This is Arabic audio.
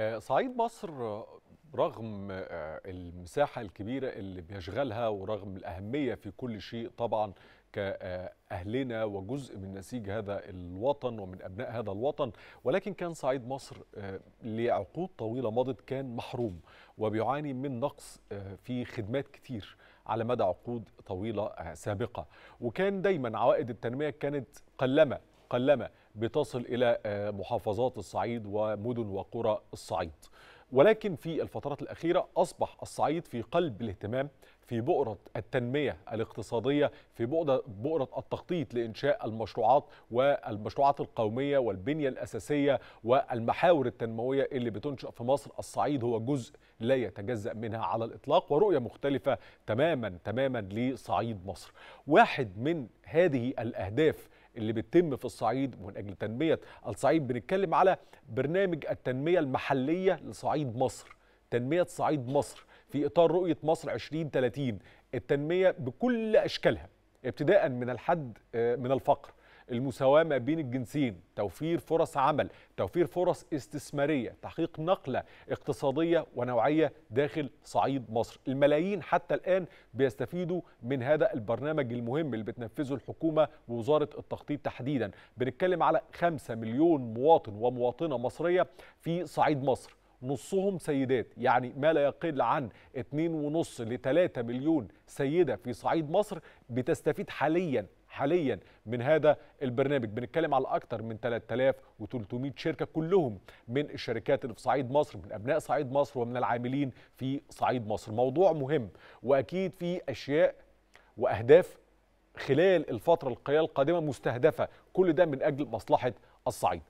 آه، صعيد مصر رغم آه، المساحة الكبيرة اللي بيشغلها ورغم الأهمية في كل شيء طبعا كأهلنا وجزء من نسيج هذا الوطن ومن أبناء هذا الوطن ولكن كان صعيد مصر آه، لعقود طويلة مضت كان محروم وبيعاني من نقص في خدمات كتير على مدى عقود طويلة سابقة وكان دايما عوائد التنمية كانت قلمة قلما بتصل إلى آه، محافظات الصعيد ومدن وقرى الصعيد ولكن في الفترات الأخيرة أصبح الصعيد في قلب الاهتمام في بؤرة التنمية الاقتصادية في بؤرة التخطيط لإنشاء المشروعات والمشروعات القومية والبنية الأساسية والمحاور التنموية اللي بتنشأ في مصر الصعيد هو جزء لا يتجزأ منها على الإطلاق ورؤية مختلفة تماما تماما لصعيد مصر واحد من هذه الأهداف اللي بتتم في الصعيد من أجل تنمية الصعيد بنتكلم على برنامج التنمية المحلية لصعيد مصر تنمية صعيد مصر في إطار رؤية مصر 2030 التنمية بكل أشكالها ابتداء من الحد آه، من الفقر المساواه ما بين الجنسين توفير فرص عمل توفير فرص استثماريه تحقيق نقله اقتصاديه ونوعيه داخل صعيد مصر الملايين حتى الان بيستفيدوا من هذا البرنامج المهم اللي بتنفذه الحكومه ووزاره التخطيط تحديدا بنتكلم على 5 مليون مواطن ومواطنه مصريه في صعيد مصر نصهم سيدات يعني ما لا يقل عن 2.5 ل 3 مليون سيده في صعيد مصر بتستفيد حاليا حاليا من هذا البرنامج بنتكلم على اكثر من 3300 شركه كلهم من الشركات اللي في صعيد مصر من ابناء صعيد مصر ومن العاملين في صعيد مصر موضوع مهم واكيد في اشياء واهداف خلال الفتره القادمه مستهدفه كل ده من اجل مصلحه الصعيد